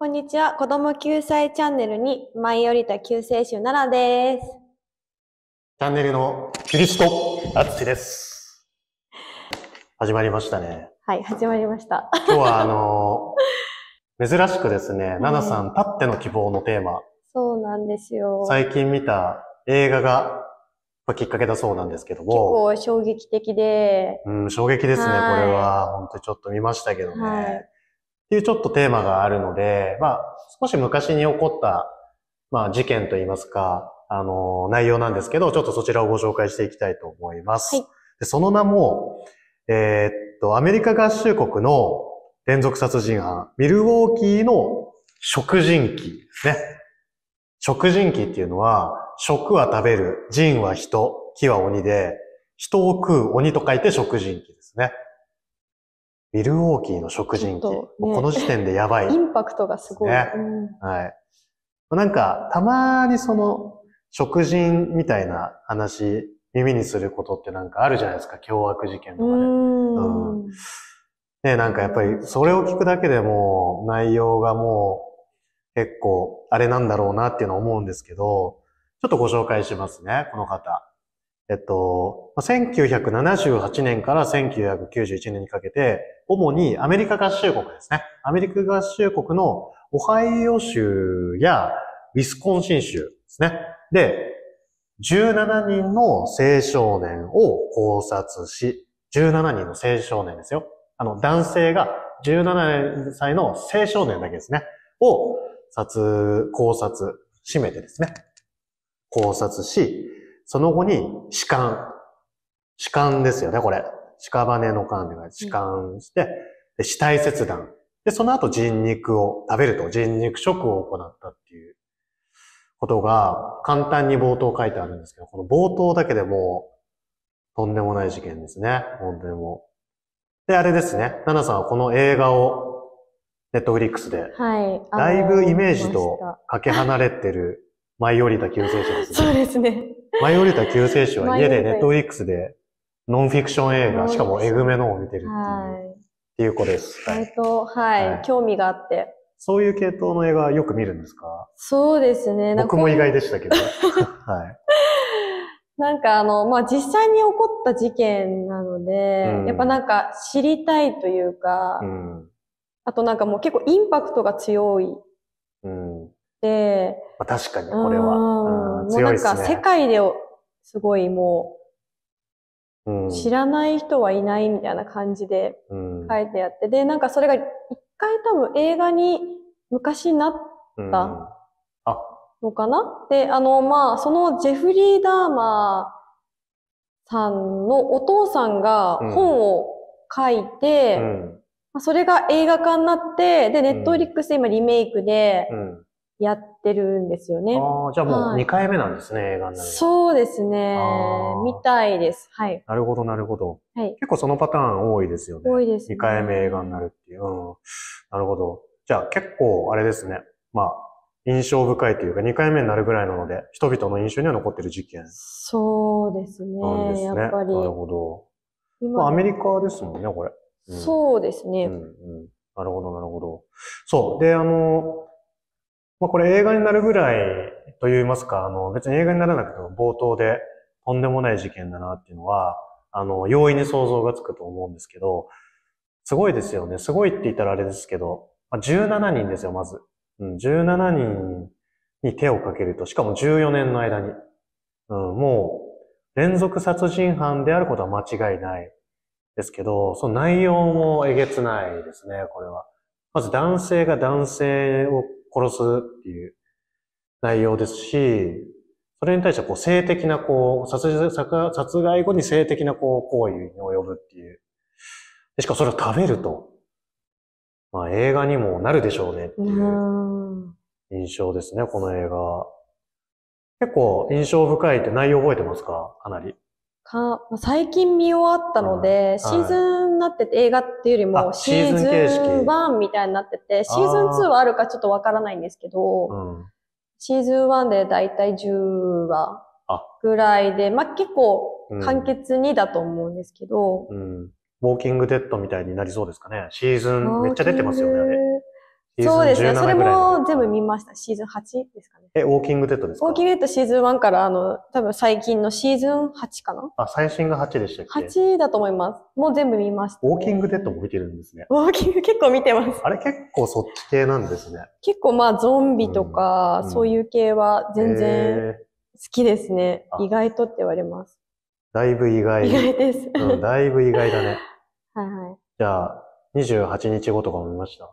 こんにちは。子供救済チャンネルに舞い降りた救世主奈良です。チャンネルのキリスト、あつちです。始まりましたね。はい、始まりました。今日はあのー 珍しくですね、奈良さんたっての希望のテーマ、そうなんですよ。最近見た映画がまあきっかけだそうなんですけども、構衝撃的で、うん、衝撃ですね、これは。本当にちょっと見ましたけどね。はいっていうちょっとテーマがあるので、まあ、少し昔に起こった、まあ、事件といいますか、あの、内容なんですけど、ちょっとそちらをご紹介していきたいと思います。はい、でその名も、えー、っと、アメリカ合衆国の連続殺人犯、ミルウォーキーの食人鬼ですね。食人鬼っていうのは、食は食べる、人は人、木は鬼で、人を食う鬼と書いて食人鬼ですね。ビルウォーキーの食人鬼。ね、この時点でやばい。インパクトがすごい。ね、うん、はい。なんか、たまにその、食人みたいな話、耳にすることってなんかあるじゃないですか。凶悪事件とかで。うん。ね、なんかやっぱり、それを聞くだけでも、内容がもう、結構、あれなんだろうなっていうのを思うんですけど、ちょっとご紹介しますね、この方。えっと、1978年から1991年にかけて、主にアメリカ合衆国ですね。アメリカ合衆国のオハイオ州やウィスコンシン州ですね。で、17人の青少年を考察し、17人の青少年ですよ。あの、男性が17歳の青少年だけですね。を、殺、考察、締めてですね。考察し、その後に、歯間。歯間ですよね、これ。屍の間で、歯間して、で死体切断。で、その後人肉を食べると、人肉食を行ったっていうことが、簡単に冒頭書いてあるんですけど、この冒頭だけでもう、とんでもない事件ですね。本当にもう。で、あれですね。ナナさんはこの映画を、ネットフリックスで、はい。だいぶイメージとかけ離れてる、舞い降りた救世主ですね。そうですね。舞い降りた救世主は家でネットフリックスでノンフィクション映画、しかもえぐめのを見てるっていう、はい、っていう子です。っと、はい、はい、興味があって。そういう系統の映画よく見るんですかそうですね。僕も意外でしたけど。はい。なんかあの、まあ、実際に起こった事件なので、うん、やっぱなんか知りたいというか、うん、あとなんかもう結構インパクトが強い、まあ、確かにこれは、うん、強いですね。なんか世界ですごいもう、知らない人はいないみたいな感じで書いてあって、うん、で、なんかそれが一回多分映画に昔なったのかな、うん、で、あの、まあ、そのジェフリー・ダーマーさんのお父さんが本を書いて、うん、それが映画化になって、で、ネットリックスで今リメイクで、うんやってるんですよね。ああ、じゃあもう2回目なんですね、映画になるそうですね。見たいです。はい。なるほど、なるほど。はい。結構そのパターン多いですよね。多いです、ね。2回目映画になるっていう。うん。なるほど。じゃあ結構、あれですね。まあ、印象深いというか、2回目になるぐらいなので、人々の印象には残ってる事件。そうですね。なんですね。やっぱり。なるほど。今、まあ、アメリカですもんね、これ。うん、そうですね。うん、うん。なるほど、なるほど。そう。で、あの、まあ、これ映画になるぐらいと言いますか、あの、別に映画にならなくても冒頭でとんでもない事件だなっていうのは、あの、容易に想像がつくと思うんですけど、すごいですよね。すごいって言ったらあれですけど、まあ、17人ですよ、まず。うん、17人に手をかけると、しかも14年の間に。うん、もう、連続殺人犯であることは間違いないですけど、その内容もえげつないですね、これは。まず男性が男性を殺すっていう内容ですし、それに対してこう性的なこう殺殺害後に性的なこう行為に及ぶっていう。しかもそれを食べると。まあ映画にもなるでしょうねっていう印象ですね、この映画。結構印象深いって内容覚えてますかかなり。か、最近見終わったので、うんはい、シーズンになってて、映画っていうよりもシーズン1みたいになってて、シーズン2はあるかちょっとわからないんですけど、うん、シーズン1でだいたい10話ぐらいで、まあ、結構簡潔にだと思うんですけど、うん、ウォーキングデッドみたいになりそうですかね。シーズンめっちゃ出てますよね、あれ。そうですね。それも全部見ました。シーズン 8? ですかね。え、ウォーキングデッドですかウォーキングデッドシーズン1から、あの、多分最近のシーズン8かなあ、最新が8でしたっけ ?8 だと思います。もう全部見ました、ね、ウォーキングデッドも見てるんですね。ウォーキング結構見てます。あれ結構そっち系なんですね。結構まあゾンビとか、そういう系は全然好きですね。意外とって言われます。だいぶ意外。意外です。うん、だいぶ意外だね。はいはい。じゃあ、28日後とかも見ました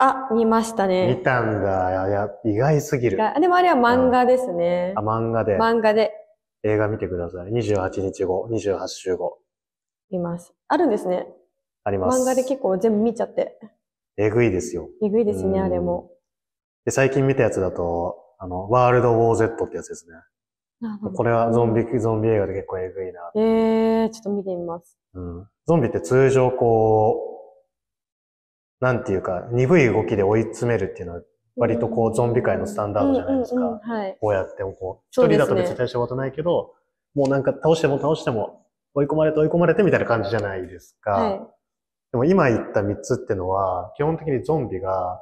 あ、見ましたね。見たんだ。いや、意外すぎる。でもあれは漫画ですね。あ、漫画で。漫画で。映画見てください。28日後、28週後。見ます。あるんですね。あります。漫画で結構全部見ちゃって。えぐいですよ。えぐいですね、あれも。で、最近見たやつだと、あの、ワールド・ウォー・ゼットってやつですね。これはゾンビ、ゾンビ映画で結構えぐいな。ええー、ちょっと見てみます。うん。ゾンビって通常こう、なんていうか、鈍い動きで追い詰めるっていうのは、割とこう、ゾンビ界のスタンダードじゃないですか。はい、こうやってこう、一人だと別に大したことないけど、もうなんか倒しても倒しても、追い込まれて追い込まれてみたいな感じじゃないですか。はい、でも今言った三つってのは、基本的にゾンビが、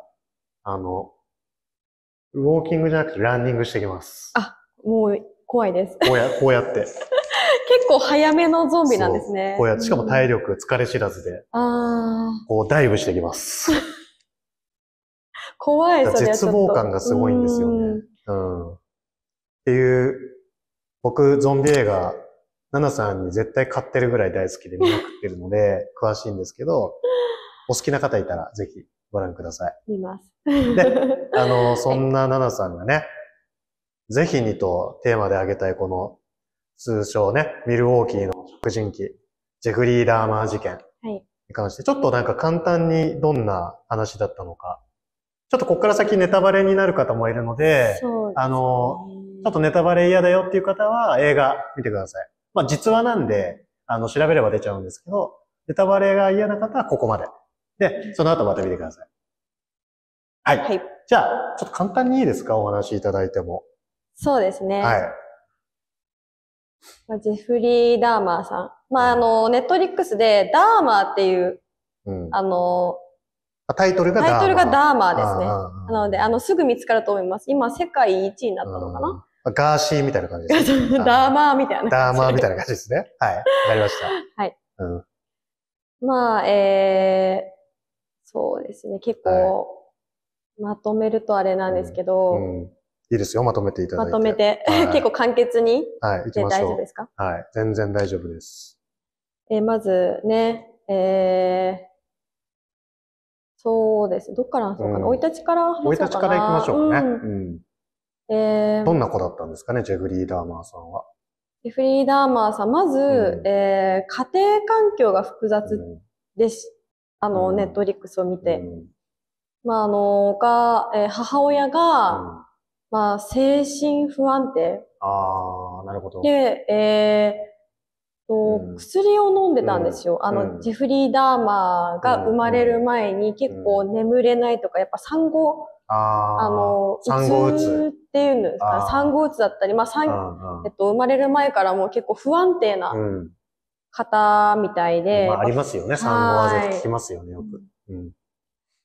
あの、ウォーキングじゃなくてランニングしてきます。あ、もう怖いです。こうや、こうやって。結構早めのゾンビなんですね。こうやって、しかも体力、疲れ知らずで、こうダイブしてきます。怖い、それ絶望感がすごいんですよね。うん。っていう、僕、ゾンビ映画、ナナさんに絶対買ってるぐらい大好きで見まくってるので、詳しいんですけど、お好きな方いたらぜひご覧ください。見ます。で、あの、そんなナナさんがね、ぜひにとテーマであげたいこの通称ね、ミルウォーキーの食人鬼、ジェフリー・ダーマー事件に関して、ちょっとなんか簡単にどんな話だったのか、ちょっとここから先ネタバレになる方もいるので、でね、あの、ちょっとネタバレ嫌だよっていう方は映画見てください。まあ実話なんで、あの、調べれば出ちゃうんですけど、ネタバレが嫌な方はここまで。で、その後また見てください。はい。はい、じゃあ、ちょっと簡単にいいですかお話しいただいても。そうですね。はい。まジェフリー・ダーマーさん。まあ、あの、ネットリックスで、ダーマーっていう、うん、あの、タイトルがダーマー。タイトルがダーマーですね。なので、あの、すぐ見つかると思います。今、世界一位になったのかな、うん、ガーシーみたいな感じです、ね。ダーマーみたいな。ダーマーみたいな感じですね。はい。わかりました。はい。うん、まあ、えー、そうですね。結構、はい、まとめるとあれなんですけど、うんいいですよ、まとめていただいて。まとめて。はい、結構簡潔に。はい、いきましょう。大丈夫ですかはい、全然大丈夫です。えー、まずね、えー、そうですどっからそうかな。生、うん、い立ちから話生い立ちから行きましょうかね。うん。うん、えー、どんな子だったんですかね、ジェフリー・ダーマーさんは。ジェフリー・ダーマーさん、まず、うん、えー、家庭環境が複雑です。あの、ネットリックスを見て。まあ、あの、が、えー、母親が、まあ、精神不安定。ああ、なるほど。で、えー、と、うん、薬を飲んでたんですよ。うん、あの、ジフリー・ダーマーが生まれる前に結構眠れないとか、やっぱ産後、あの、産後うつっていうんですか、産後うつだったり、まあ、産、えっと、生まれる前からも結構不安定な方みたいで。うんまあ、ありますよね、産後は絶聞きますよね、よく。うん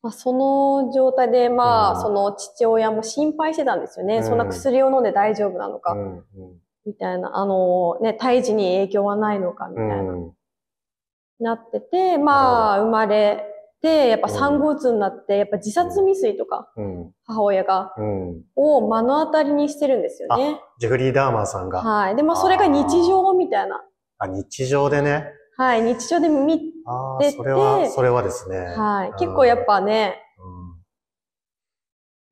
まあ、その状態で、まあ、その父親も心配してたんですよね。うん、そんな薬を飲んで大丈夫なのか、うんうん、みたいな、あの、ね、胎児に影響はないのか、みたいな、うん、なってて、まあ、生まれて、やっぱ産後うつになって、やっぱ自殺未遂とか、母親が、を目の当たりにしてるんですよね。ジェフリー・ダーマーさんが。はい。で、まあ、それが日常みたいな。あ、日常でね。はい、日常で見てて。あそれは、それはですね。はい。結構やっぱね。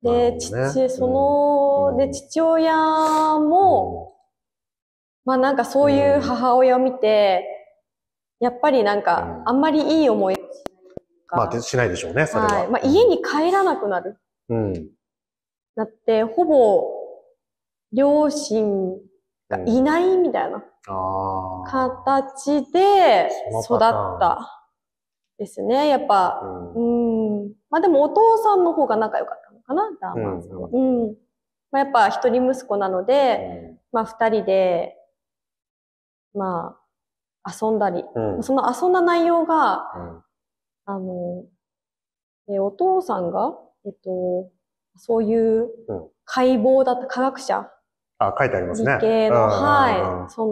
うん、で、ね、父、その、で、父親も、まあなんかそういう母親を見て、やっぱりなんか、あんまりいい思いまあ、しないでしょうね、それは。はい、まあ、家に帰らなくなる。うん。だって、ほぼ、両親がいないみたいな形で育ったですね、やっぱ。うん、ん。まあでもお父さんの方が仲良かったのかな、ダーマンさんは。うん、うん。まあ、やっぱ一人息子なので、まあ二人で、まあ、遊んだり、その遊んだ内容が、あの、えお父さんが、えっと、そういう解剖だった科学者あ、書いてありますね。理系の、はい。その、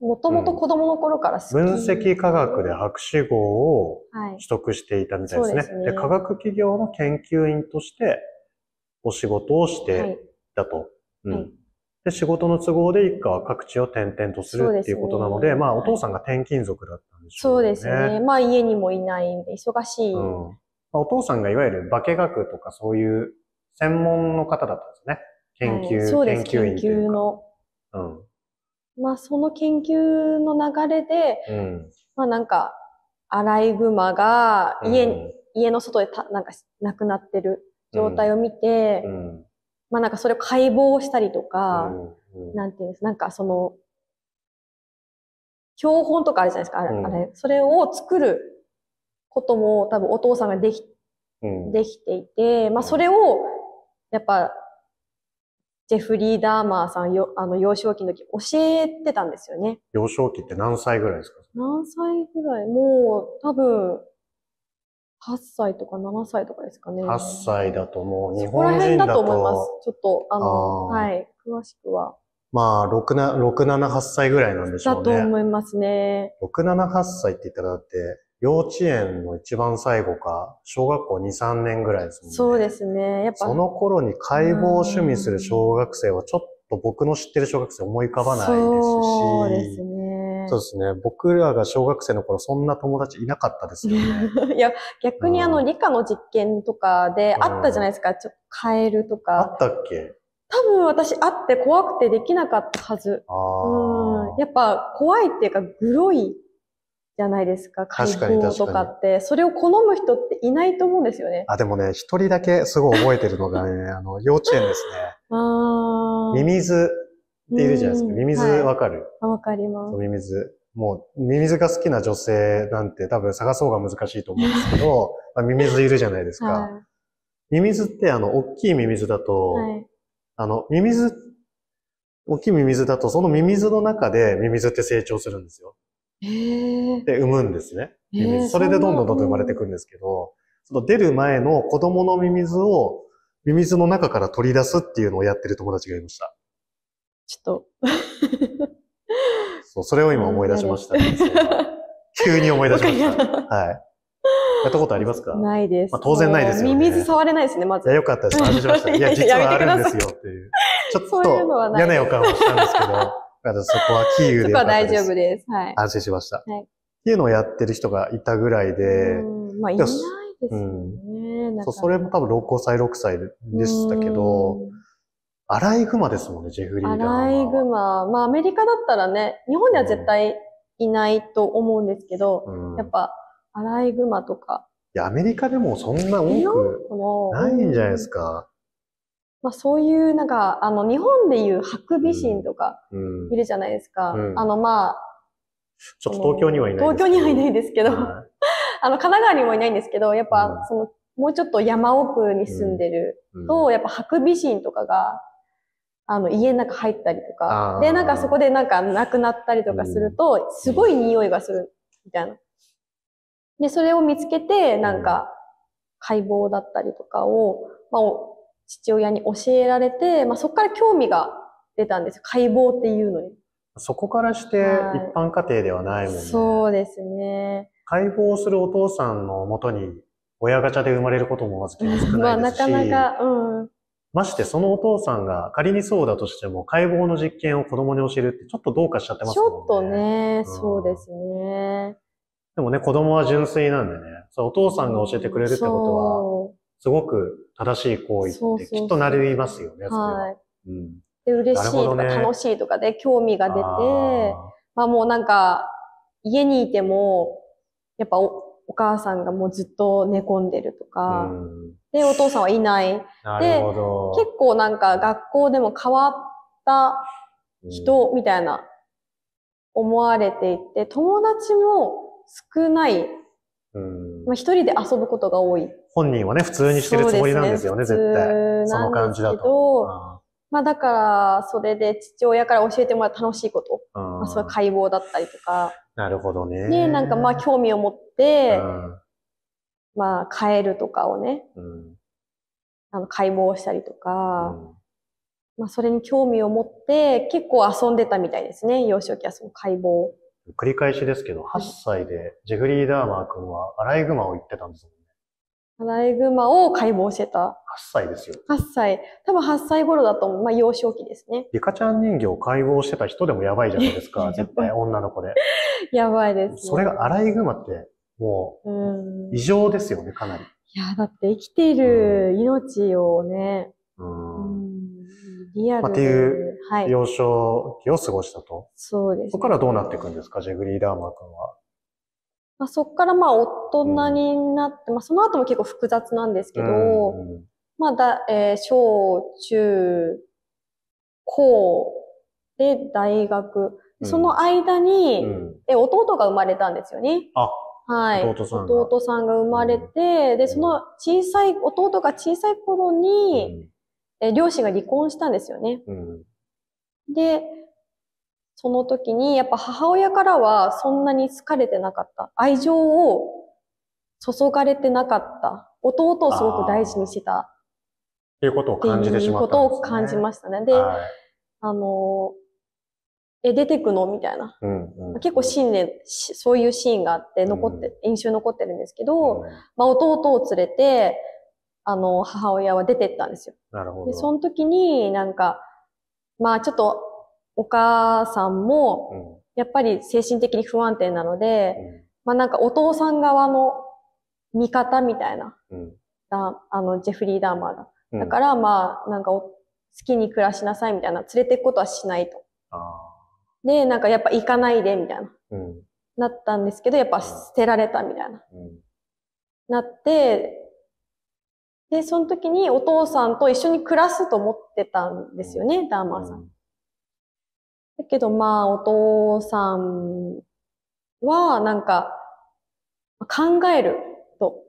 もともと子供の頃から好き、うん、分析科学で博士号を取得していたみたいですね。はい、で、ね、科学企業の研究員としてお仕事をしてだと。はい、うん、で、仕事の都合で一家は各地を転々とするっていうことなので、でね、まあお父さんが転勤族だったんでしょうね。そうですね。まあ家にもいないんで忙しい。うんお父さんがいわゆる化学とかそういう専門の方だったんですね。研究、そうです研究の、うん、まあその研究の流れで、うん、まあなんかアライグマが家、うん、家の外でたなんか亡くなってる状態を見て、うん、まあなんかそれを解剖したりとか、うん、なんていうんですなんかその標本とかあるじゃないですか、あれ、あれそれを作ることも多分お父さんができ、できていて、まあそれをやっぱジェフリー・ダーマーさんよ、あの、幼少期の時、教えてたんですよね。幼少期って何歳ぐらいですか何歳ぐらいもう、多分、8歳とか7歳とかですかね。8歳だともう日本人だと。だと思います。ちょっと、あの、あはい、詳しくは。まあ、6、7、8歳ぐらいなんでしょうね。だと思いますね。6、7、8歳って言ったらだって、幼稚園の一番最後か、小学校2、3年ぐらいですもんね。そうですね。やっぱ。その頃に解剖趣味する小学生はちょっと僕の知ってる小学生思い浮かばないですし。そうですね。そうですね。僕らが小学生の頃そんな友達いなかったですよね。いや、逆にあの、理科の実験とかであったじゃないですか。ちょっカエルとか。あったっけ多分私あって怖くてできなかったはず。あうん、やっぱ怖いっていうか、グロいじゃないですか。解放とかって。それを好む人っていないと思うんですよね。あ、でもね、一人だけすごい覚えてるのがね、あの、幼稚園ですね。あミミズっているじゃないですか。ミミズわかるわ、はい、かります。ミミズ。もう、ミミズが好きな女性なんて多分探そうが難しいと思うんですけど、あ、ミミズいるじゃないですか。はい、ミミズってあの、大きいミミズだと、はい、あの、ミミズ、大きいミミズだと、そのミミズの中でミミズって成長するんですよ。で、産むんですね。えー、それでどんどんどんどん生まれていくんですけど、その出る前の子供のミミズをミミズの中から取り出すっていうのをやってる友達がいました。ちょっと。そう、それを今思い出しました、ね。急に思い出しました。はい。やったことありますかないです。まあ、当然ないですよ、ね。ミミズ触れないですね、まず。いや、よかったです。安心しました。いや、実はあるんですよっていう。ちょっと嫌な予感をしたんですけど。だそこはキーウでそこは大丈夫です。はい。安心しました。はい。っていうのをやってる人がいたぐらいで。まあ、いないですよね。うん、そう、それも多分6歳、6歳でしたけど、アライグマですもんね、ジェフリーダーは。アライグマ。まあ、アメリカだったらね、日本では絶対いないと思うんですけど、うん、やっぱ、アライグマとか。いや、アメリカでもそんな多くないんじゃないですか。まあ、そういうなんかあの日本でいうハクビシンとかいるじゃないですか、うんうん、あのまあちょっと東京にはいない東京にはいないですけど、あの神奈川にもいないんですけどやっぱその、もうちょっと山奥に住んでると、やっぱハクビシンとかがあの、家の中入ったりとか、で、なんかそこでなんか亡くなったりとかすると、すごい匂いがする、みたいな。で、それを見つけて、なんか、解剖だったりとかを、まあ、父親に教えられて、まあ、そこから興味が出たんですよ。解剖っていうのに。そこからして一般家庭ではないもんね。はい、そうですね。解剖するお父さんのもとに親ガチャで生まれることもまず気つかないですし。まあ、なかなか、うん。まして、そのお父さんが仮にそうだとしても、解剖の実験を子供に教えるってちょっとどうかしちゃってますもんね。ちょっとね、うん、そうですね。でもね、子供は純粋なんでね、そうお父さんが教えてくれるってことは、すごく正しい行為ってきっとなりますよね、それは。はい、うん、で、嬉しいとか、楽しいとかで興味が出て、まあもうなんか、家にいても、やっぱおお母さんがもうずっと寝込んでるとか、うん、で、お父さんはいない。で、結構なんか学校でも変わった人みたいな思われていて、友達も少ない。一、うん、まあ、人で遊ぶことが多い。本人はね、普通にしてるつもりなんですよね、ね絶対。その感じだと。まあだから、それで父親から教えてもらう楽しいこと。うん、まあそういう解剖だったりとか。なるほどね。ね、なんかまあ興味を持って、うん、まあ変るとかをね、うん、あの解剖したりとか、まあそれに興味を持って結構遊んでたみたいですね、幼少期はその解剖。繰り返しですけど、8歳でジェフリー・ダーマー君はアライグマを言ってたんですよアライグマを解剖してた。8歳ですよ。8歳。多分8歳頃だと思う。まあ、幼少期ですね。リカちゃん人形を解剖してた人でもやばいじゃないですか。絶対女の子で。やばいです、ね、それがアライグマって、もう、異常ですよね、かなり。いや、だって生きている命をね、リアル、まあ、っていう幼少期を過ごしたと。はい、そうです、ね、そこからどうなっていくんですか、ジェグリー・ダーマー君は。まあ、そこからまあ大人になって、まあ、その後も結構複雑なんですけど、まあだ、えー、小、中、高で大学。その間に、え、弟が生まれたんですよね。あ、はい。弟さんが。弟さんが生まれて、で、その小さい、弟が小さい頃に、え両親が離婚したんですよね。で、その時に、やっぱ母親からはそんなに好かれてなかった。愛情を注がれてなかった。弟をすごく大事にしてた。っていうことを感じてしまった、ね、いうことを感じましたね。で、はい、あの、え、出てくのみたいな。うんうん、結構信念、そういうシーンがあって、残って、印象残ってるんですけど、うん、まあ弟を連れて、あの、母親は出てったんですよ。なるほど。で、その時になんか、まあちょっとお母さんも、やっぱり精神的に不安定なので、まあなんかお父さん側の味方みたいな、だあの、ジェフリー・ダーマーが。だからまあ、なんか好きに暮らしなさいみたいな、連れていくことはしないと。で、なんかやっぱ行かないでみたいな、うん、なったんですけど、やっぱ捨てられたみたいな、うん、なって、で、その時にお父さんと一緒に暮らすと思ってたんですよね、うん、ダーマーさん。だけどまあ、お父さんは、なんか、考えると。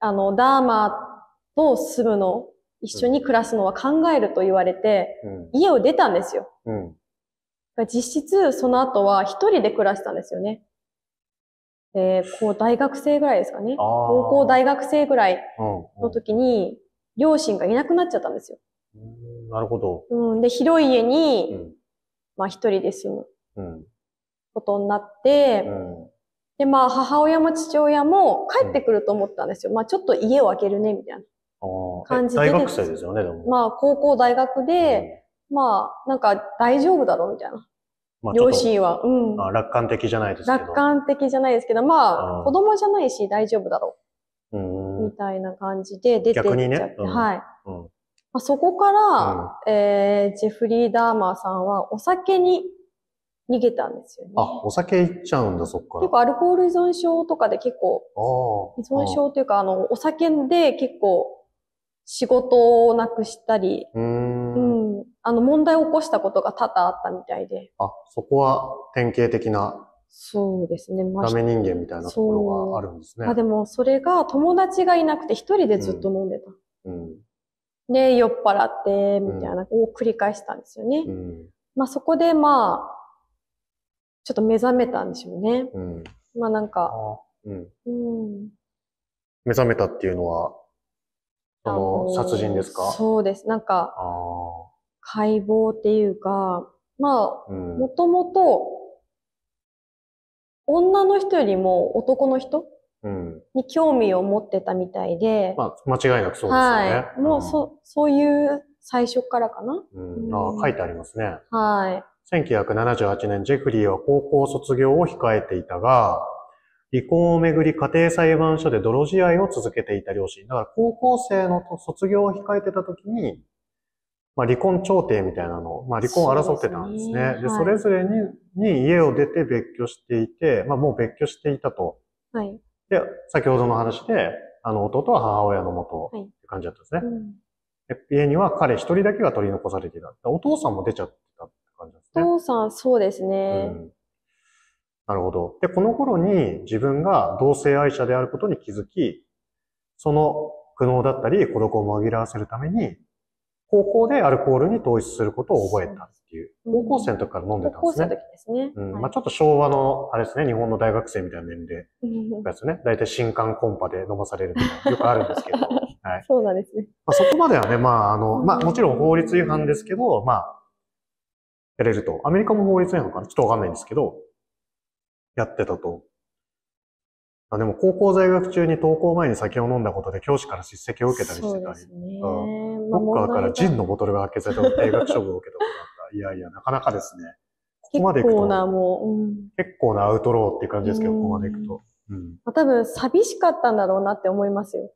あの、ダーマと住むの、一緒に暮らすのは考えると言われて、うん、家を出たんですよ。うん、実質、その後は一人で暮らしたんですよね。えー、こう大学生ぐらいですかね。高校大学生ぐらいの時に、両親がいなくなっちゃったんですよ。うん、なるほど。うん、で、広い家に、まあ一人で住むことになって、うんで、まあ母親も父親も帰ってくると思ったんですよ。まあちょっと家を空けるね、みたいな感じで。大学生ですよね、でも。まあ高校大学で、まあなんか大丈夫だろう、みたいな。まあ、両親は。うん。まあ、楽観的じゃないですけ楽観的じゃないですけど、まあ、子供じゃないし大丈夫だろう。みたいな感じで出てきちゃって。逆にね。はい。まあ、そこから、うん、えー、ジェフリー・ダーマーさんはお酒に逃げたんですよね。あ、お酒いっちゃうんだ、そっから。結構アルコール依存症とかで結構、依存症というか、あの、お酒で結構仕事をなくしたり、うんうん、あの、問題を起こしたことが多々あったみたいで。あ、そこは典型的な。そうですね。まあ、ダメ人間みたいなところがあるんですね。まあでも、それが友達がいなくて一人でずっと飲んでた。うん、うんで、酔っ払って、みたいな、を繰り返したんですよね。うん、まあそこでまあ、ちょっと目覚めたんでしょうね。うん、まあなんか、うん、うん、目覚めたっていうのは、あの、殺人ですかそうです。なんか、解剖っていうか、まあ、もともと、女の人よりも男の人に興味を持ってたみたいで。まあ、間違いなくそうですよね。はい、もう、そ、そういう最初からかな。うん、あ書いてありますね。はい。1978年、ジェフリーは高校卒業を控えていたが、離婚をめぐり家庭裁判所で泥仕合を続けていた両親。だから高校生の卒業を控えてた時に、まあ、離婚調停みたいなのまあ、離婚を争ってたんですね。で、ねはい、それぞれにに家を出て別居していて、まあ、もう別居していたと。はい。で、先ほどの話で、あの、弟は母親のもと、って感じだったんですね。はい家には彼一人だけが取り残されていた。お父さんも出ちゃったって感じですね。お父さん、そうですね、うん、なるほど。で、この頃に自分が同性愛者であることに気づき、その苦悩だったり孤独を紛らわせるために、高校でアルコールに統一することを覚えたっていう。高校生の時から飲んでたんですね。高校生の時ですね。うん。はい、まあちょっと昭和の、あれですね、日本の大学生みたいな年齢ですね。大体新刊コンパで飲まされるとかよくあるんですけど。はい。そうなんですね。まあそこまではね、まああの、まあもちろん法律違反ですけど、まあ、やれると。アメリカも法律違反かなちょっとわかんないんですけど、やってたと。あでも高校在学中に登校前に酒を飲んだことで教師から叱責を受けたりしてたり。そうですね。うんロッカーからジンのボトルが開けた、ゃって、定額処分を受けたことがあった。いやいや、なかなかですね。ここまで行くと。結構な、もう、結構なアウトローっていう感じですけど、ここまで行くと。うん。まあ、多分、寂しかったんだろうなって思いますよ。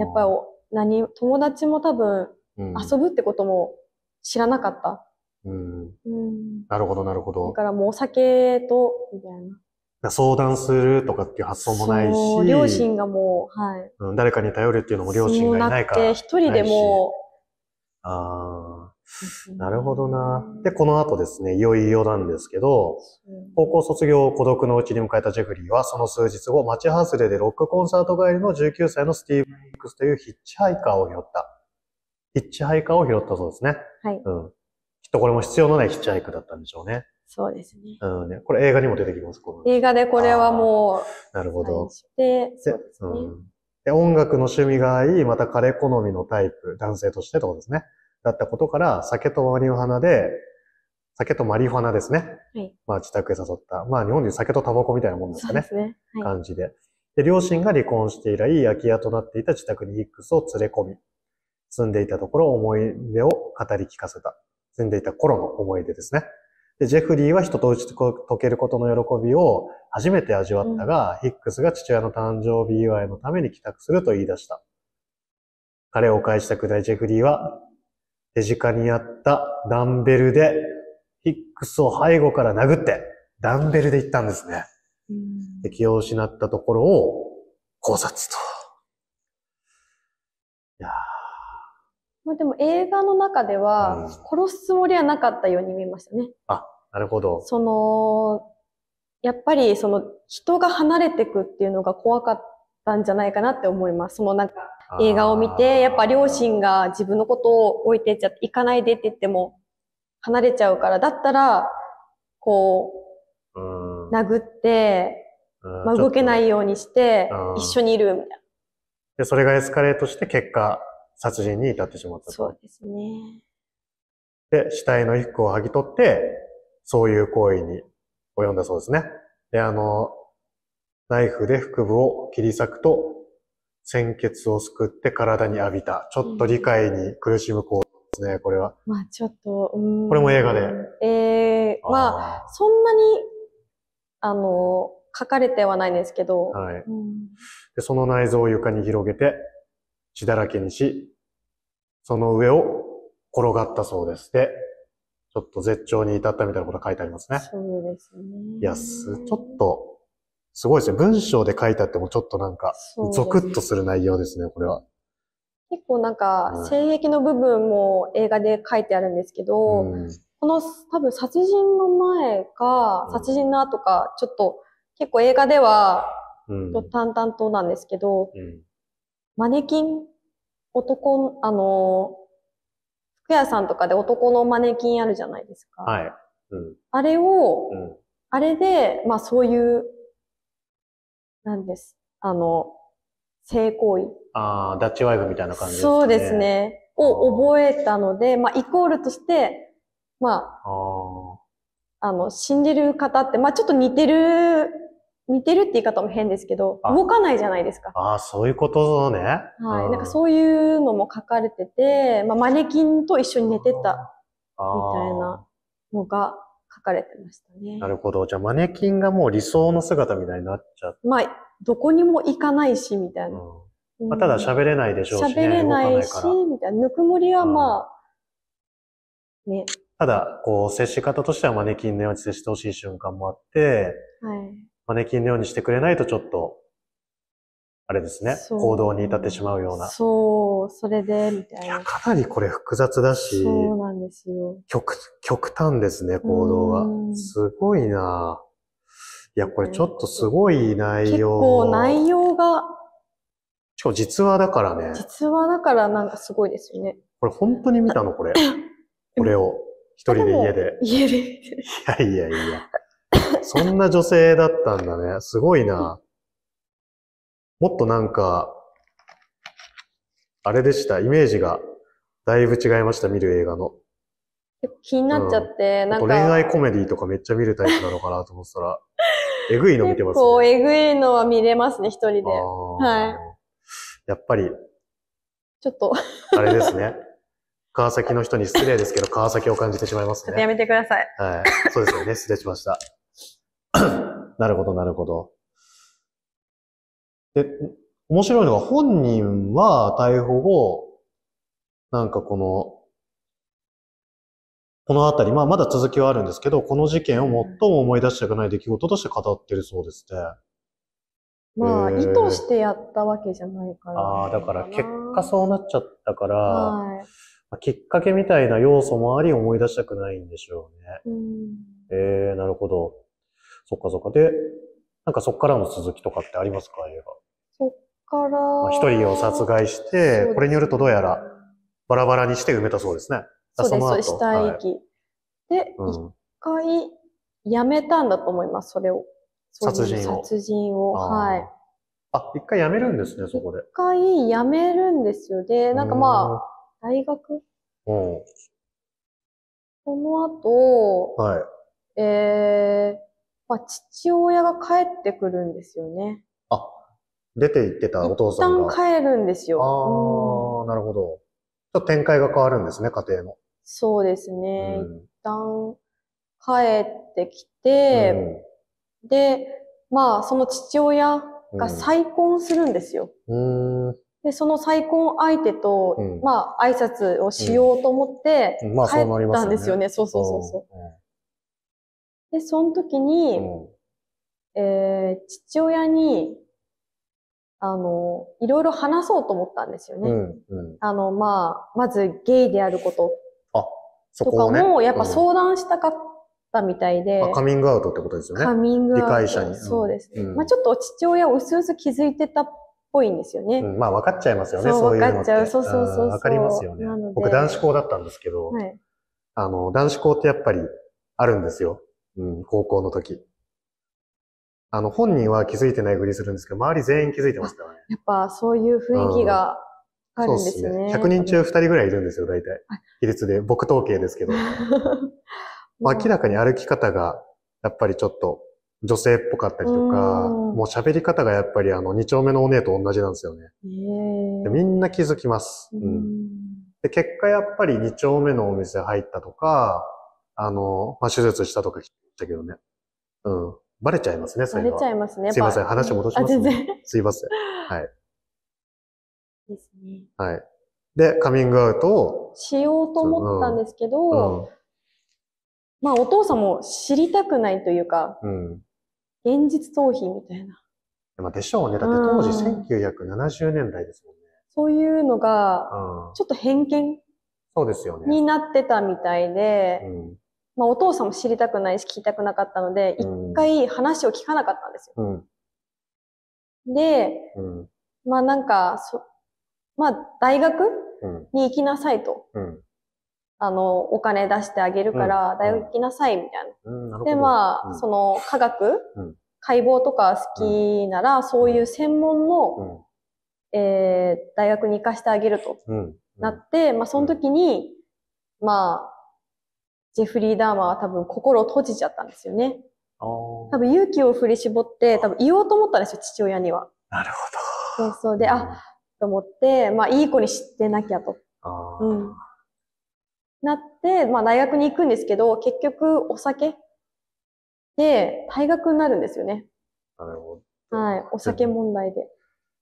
やっぱり、何、友達も多分、遊ぶってことも知らなかった。うん。うん、なるほど、なるほど。だからもうお酒と、みたいな。相談するとかっていう発想もないし。両親がもう、はい。うん、誰かに頼るっていうのも両親がいないから。一人でもああ、なるほどな。で、この後ですね、いよいよなんですけど、高校卒業を孤独のうちに迎えたジェフリーは、その数日後、街外れでロックコンサート帰りの19歳のスティーブ・ヒックスというヒッチハイカーを拾った。ヒッチハイカーを拾ったそうですね。はい。うん。きっとこれも必要のないヒッチハイクだったんでしょうね。そうですね。うんね。これ映画にも出てきます、この映画でこれはもう。なるほど。で、そうですね。うんで、音楽の趣味が合い、また彼好みのタイプ、男性としてってことですね。だったことから、酒とマリファナで、酒とマリファナですね。はい。まあ自宅へ誘った。まあ日本で酒とタバコみたいなもんですかね。そうですね。はい、感じで。で、両親が離婚して以来、空き家となっていた自宅にヒックスを連れ込み、住んでいたところ思い出を語り聞かせた。住んでいた頃の思い出ですね。で、ジェフリーは人と打ち解けることの喜びを初めて味わったが、うん、ヒックスが父親の誕生日祝いのために帰宅すると言い出した。彼を返したくらいジェフリーは、手近にあったダンベルで、ヒックスを背後から殴って、ダンベルで行ったんですね。うん、気を失ったところを考察と。まあでも映画の中では、殺すつもりはなかったように見えましたね。うん、あ、なるほど。その、やっぱりその人が離れてくっていうのが怖かったんじゃないかなって思います。そのなんか映画を見て、やっぱ両親が自分のことを置いてっちゃって、行かないでって言っても離れちゃうから、だったら、こう、殴って、うん、まあ、動けないようにして、一緒にいるみたいな。で、それがエスカレートして結果、殺人に至ってしまったと。そうですね。で、死体の衣服を剥ぎ取って、そういう行為に及んだそうですね。で、あの、ナイフで腹部を切り裂くと、鮮血をすくって体に浴びた。ちょっと理解に苦しむ行為ですね、これは。まあちょっと、うん。これも映画で。ええー、まあ、そんなに、あの、書かれてはないんですけど。はい。うん、でその内臓を床に広げて、血だらけにし、その上を転がったそうです。で、ちょっと絶頂に至ったみたいなことが書いてありますね。そうですね。いや、す、ちょっと、すごいですね。文章で書いてあってもちょっとなんか、ゾクッとする内容ですね、これは。結構なんか、性癖の部分も映画で書いてあるんですけど、うん、この多分殺人の前か、殺人の後か、ちょっと結構映画では、淡々となんですけど、うん、マネキン、男、あの、服屋さんとかで男のマネキンあるじゃないですか。はい。うん、あれを、うん、あれで、まあそういう、なんです。あの、性行為。ああ、ダッチワイフみたいな感じですね。そうですね。を覚えたので、まあイコールとして、まあ、ああの、信じる方って、まあちょっと似てる似てるって言い方も変ですけど、動かないじゃないですか。ああ、そういうことね。はい。なんかそういうのも書かれてて、まあ、マネキンと一緒に寝てた、みたいなのが書かれてましたね。なるほど。じゃあ、マネキンがもう理想の姿みたいになっちゃって。まあ、どこにも行かないし、みたいな。うん、まあ、ただ喋れないでしょうし、ね、喋れないし、みたいな。ぬくもりはまあ、うん、ね。ただ、こう、接し方としてはマネキンのように接してほしい瞬間もあって、はい。マネキンのようにしてくれないとちょっと、あれですね、行動に至ってしまうような。そう、それで、みたいな。いや、かなりこれ複雑だし、そうなんですよ。極、極端ですね、行動が。すごいないや、これちょっとすごい内容。結構内容が。しかも実話だからね。実話だからなんかすごいですよね。これ本当に見たのこれ。これを。一人で家で。家で。いやいやいや。そんな女性だったんだね。すごいな。もっとなんか、あれでした。イメージがだいぶ違いました、見る映画の。気になっちゃって、うん、なんか。恋愛コメディとかめっちゃ見るタイプなのかなと思ったら、えぐいの見てますね。こえぐいのは見れますね、一人で。はい。やっぱり、ちょっと。あれですね。川崎の人に失礼ですけど、川崎を感じてしまいますね。やめてください。はい。そうですよね。失礼しました。なるほど、なるほど。で、面白いのが本人は逮捕後、なんかこの、このあたり、まあまだ続きはあるんですけど、この事件を最も思い出したくない出来事として語ってるそうですね。まあ、意図してやったわけじゃないから、ああ、だから結果そうなっちゃったから、はい、まきっかけみたいな要素もあり思い出したくないんでしょうね。うん、ええー、なるほど。そっかそっか。で、なんかそっからの続きとかってありますか映画。そっから。まあ、一人を殺害して、これによるとどうやらバラバラにして埋めたそうですね。そうです、死体遺棄。で、一、回やめたんだと思います、それを。殺人を。殺人を、はい。あ、一回辞めるんですね、そこで。一回辞めるんですよ。で、なんかまあ、大学うん。その後、はい。え父親が帰ってくるんですよね。あ、出て行ってたお父さんが。一旦帰るんですよ。ああ、うん、なるほど。ちょっと展開が変わるんですね、家庭の。そうですね。うん、一旦帰ってきて、うん、で、まあ、その父親が再婚するんですよ。うんで、その再婚相手と、うん、まあ、挨拶をしようと思って、帰ったんですよね。うんまあ、そうね。そうそうそうそう。で、その時に、えー、父親に、あの、いろいろ話そうと思ったんですよね。うんうん、あの、まあ、まずゲイであること。あ、そこ、ね、とかも、やっぱ相談したかったみたいで、うん、カミングアウトってことですよね。カミングアウト。理解者に。そうですね。うん、まあ、ちょっと父親をうすうす気づいてたっぽいんですよね。うん、まあ、分かっちゃいますよね、そういうの分かっちゃう。そうそうそうそう分かりますよね。僕、男子校だったんですけど、はい、あの、男子校ってやっぱりあるんですよ。うん、高校の時。あの、本人は気づいてないふりするんですけど、周り全員気づいてますからね。やっぱそういう雰囲気があるんですね。うん、すね100人中2人ぐらいいるんですよ、大体。比率で。僕統計ですけど。明らかに歩き方が、やっぱりちょっと女性っぽかったりとか、うもう喋り方がやっぱりあの、二丁目のお姉と同じなんですよね。でみんな気づきます。うん、で結果やっぱり二丁目のお店入ったとか、あの、まあ、手術したとか、たけどね。うん。バレちゃいますね、それバレちゃいますね。すいません、話戻しますね、全然。すいません。はい。ですね。はい。で、カミングアウトを。しようと思ったんですけど、うんうん、まあ、お父さんも知りたくないというか、うん、現実逃避みたいな。まあ、でしょうね。だって当時1970年代ですもんね。そういうのが、ちょっと偏見そうですよね。になってたみたいで、うん、まあ、お父さんも知りたくないし聞きたくなかったので、一、うん、回話を聞かなかったんですよ。うん、で、うん、まあなんか、そまあ大学に行きなさいと。あの、お金出してあげるから、大学行きなさい、みたいな。で、まあ、その、科学、解剖とか好きなら、そういう専門の、えー、大学に行かしてあげると、なって、まあ、その時に、まあ、ジェフリー・ダーマーは多分心を閉じちゃったんですよね。多分勇気を振り絞って、多分言おうと思ったんですよ、父親には。なるほど。そうそう。で、あ、と思って、まあ、いい子に知ってなきゃと。うん。なって、まあ、大学に行くんですけど、結局、お酒で退学になるんですよね。なるほど。はい。お酒問題で。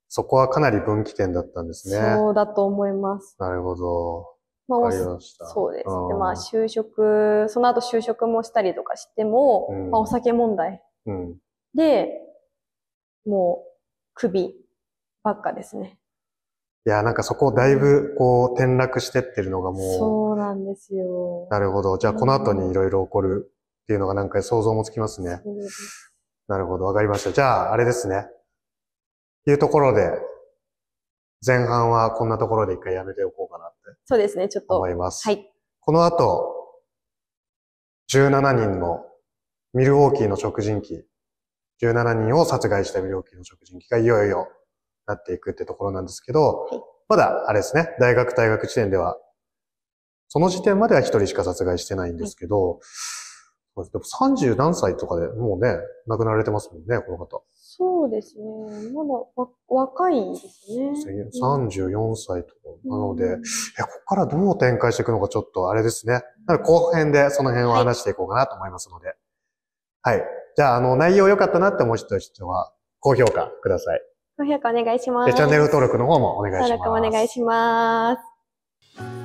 そこはかなり分岐点だったんですね。そうだと思います。なるほど。まあ、そうです。で、まあ、就職、その後就職もしたりとかしても、うん、まあ、お酒問題、うん、で、もう、首ばっかですね。いや、なんかそこをだいぶ、こう、転落してってるのがもう。そうなんですよ。なるほど。じゃあ、この後にいろいろ起こるっていうのがなんか想像もつきますね。なるほど。わかりました。じゃあ、あれですね。いうところで、前半はこんなところで一回やめておこうかなって。そうですね、ちょっと。思います。はい。この後、17人のミルウォーキーの食人鬼、17人を殺害したミルウォーキーの食人鬼がいよいよなっていくってところなんですけど、はい、まだ、あれですね、大学退学時点では、その時点までは一人しか殺害してないんですけど、はいそうです。何歳とかでもうね、亡くなられてますもんね、この方。そうですね。まだわ若いですね。十四歳とかなので、うん、ここからどう展開していくのかちょっとあれですね。なので後編でその辺を話していこうかなと思いますので。はい。はい、じゃあ、あの、内容良かったなって思う人は、高評価ください。高評価お願いします。チャンネル登録の方もお願いします。登録お願いします。